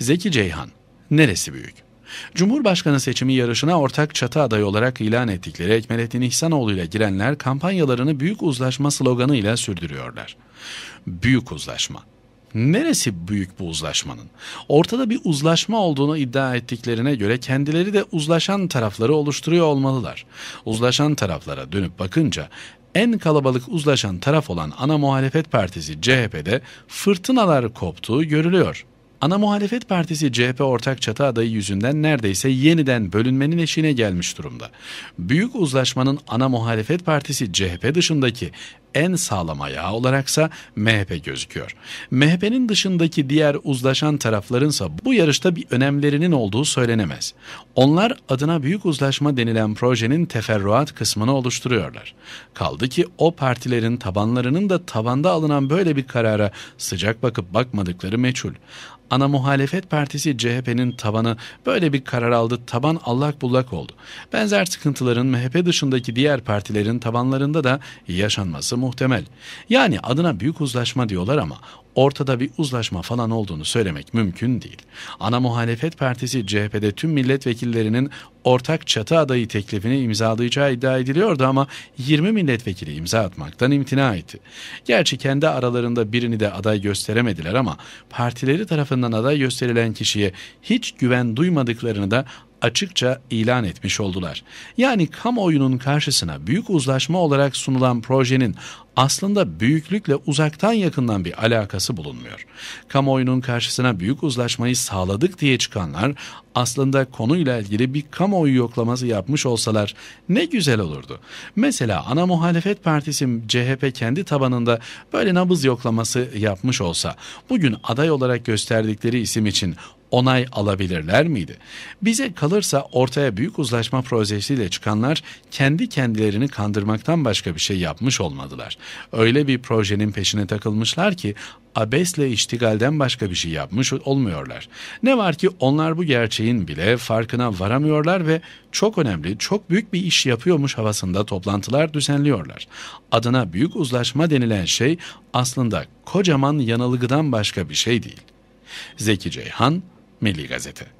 Zeki Ceyhan neresi büyük? Cumhurbaşkanı seçimi yarışına ortak çatı adayı olarak ilan ettikleri Ekmelettin İhsanoğlu ile girenler kampanyalarını Büyük Uzlaşma sloganı ile sürdürüyorlar. Büyük Uzlaşma. Neresi büyük bu uzlaşmanın? Ortada bir uzlaşma olduğunu iddia ettiklerine göre kendileri de uzlaşan tarafları oluşturuyor olmalılar. Uzlaşan taraflara dönüp bakınca en kalabalık uzlaşan taraf olan ana muhalefet partisi CHP'de fırtınalar koptuğu görülüyor. Ana muhalefet partisi CHP ortak çatı adayı yüzünden neredeyse yeniden bölünmenin eşiğine gelmiş durumda. Büyük uzlaşmanın ana muhalefet partisi CHP dışındaki en sağlam ayağı olaraksa MHP gözüküyor. MHP'nin dışındaki diğer uzlaşan taraflarınsa bu yarışta bir önemlerinin olduğu söylenemez. Onlar adına büyük uzlaşma denilen projenin teferruat kısmını oluşturuyorlar. Kaldı ki o partilerin tabanlarının da tabanda alınan böyle bir karara sıcak bakıp bakmadıkları meçhul. Ana muhalefet partisi CHP'nin tabanı böyle bir karar aldı. Taban allak bullak oldu. Benzer sıkıntıların MHP dışındaki diğer partilerin tabanlarında da yaşanması muhtemel. Yani adına büyük uzlaşma diyorlar ama ortada bir uzlaşma falan olduğunu söylemek mümkün değil. Ana muhalefet partisi CHP'de tüm milletvekillerinin ortak çatı adayı teklifini imzalayacağı iddia ediliyordu ama 20 milletvekili imza atmaktan imtina etti. Gerçi kendi aralarında birini de aday gösteremediler ama partileri tarafından aday gösterilen kişiye hiç güven duymadıklarını da açıkça ilan etmiş oldular. Yani kamuoyunun karşısına büyük uzlaşma olarak sunulan projenin aslında büyüklükle uzaktan yakından bir alakası bulunmuyor. Kamuoyunun karşısına büyük uzlaşmayı sağladık diye çıkanlar aslında konuyla ilgili bir kamuoyu yoklaması yapmış olsalar ne güzel olurdu. Mesela ana muhalefet partisi CHP kendi tabanında böyle nabız yoklaması yapmış olsa bugün aday olarak gösterdikleri isim için onay alabilirler miydi? Bize kalırsa ortaya büyük uzlaşma projesiyle çıkanlar kendi kendilerini kandırmaktan başka bir şey yapmış olmadılar. Öyle bir projenin peşine takılmışlar ki abesle iştigalden başka bir şey yapmış olmuyorlar. Ne var ki onlar bu gerçeğin bile farkına varamıyorlar ve çok önemli, çok büyük bir iş yapıyormuş havasında toplantılar düzenliyorlar. Adına büyük uzlaşma denilen şey aslında kocaman yanılgıdan başka bir şey değil. Zeki Ceyhan, Milli Gazete